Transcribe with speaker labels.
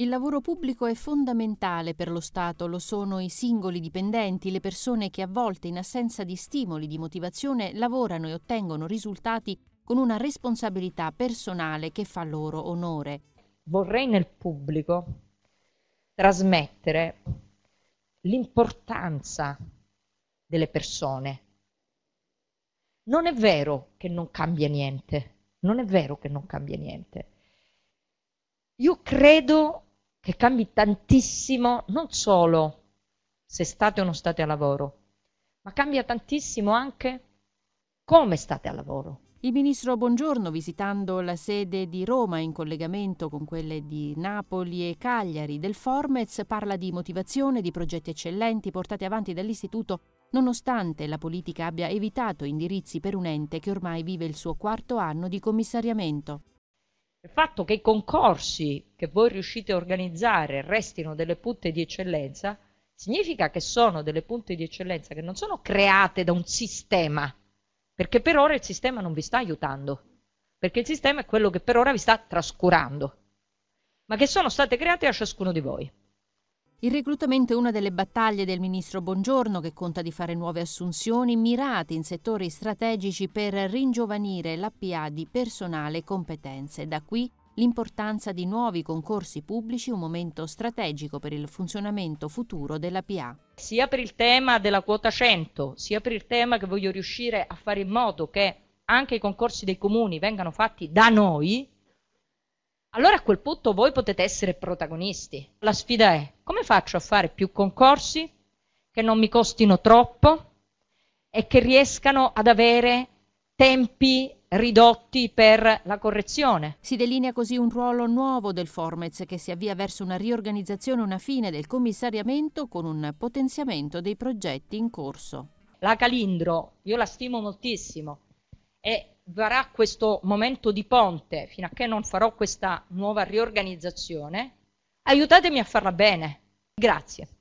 Speaker 1: Il lavoro pubblico è fondamentale per lo Stato, lo sono i singoli dipendenti, le persone che a volte in assenza di stimoli, di motivazione, lavorano e ottengono risultati con una responsabilità personale che fa loro onore. Vorrei nel pubblico trasmettere l'importanza
Speaker 2: delle persone. Non è vero che non cambia niente, non è vero che non cambia niente. Io credo che cambi tantissimo non solo se state o non state a lavoro, ma cambia tantissimo anche come state a lavoro.
Speaker 1: Il ministro Buongiorno, visitando la sede di Roma in collegamento con quelle di Napoli e Cagliari del Formez, parla di motivazione, di progetti eccellenti portati avanti dall'istituto nonostante la politica abbia evitato indirizzi per un ente che ormai vive il suo quarto anno di commissariamento il fatto che i concorsi che voi
Speaker 2: riuscite a organizzare restino delle punte di eccellenza, significa che sono delle punte di eccellenza che non sono create da un sistema, perché per ora il sistema non vi sta aiutando, perché il sistema è quello che per ora vi sta trascurando, ma che sono state create da ciascuno di voi.
Speaker 1: Il reclutamento è una delle battaglie del ministro Bongiorno che conta di fare nuove assunzioni mirate in settori strategici per ringiovanire l'APA di personale e competenze. Da qui l'importanza di nuovi concorsi pubblici, un momento strategico per il funzionamento futuro della Sia per il tema
Speaker 2: della quota 100, sia per il tema che voglio riuscire a fare in modo che anche i concorsi dei comuni vengano fatti da noi, allora a quel punto voi potete essere protagonisti. La sfida è come faccio a fare più concorsi che non mi costino troppo e che riescano ad avere tempi ridotti
Speaker 1: per la correzione. Si delinea così un ruolo nuovo del Formez che si avvia verso una riorganizzazione, una fine del commissariamento con un potenziamento dei progetti in corso. La Calindro, io la stimo moltissimo, è
Speaker 2: varrà questo momento di ponte fino a che non farò questa nuova riorganizzazione, aiutatemi a farla bene. Grazie.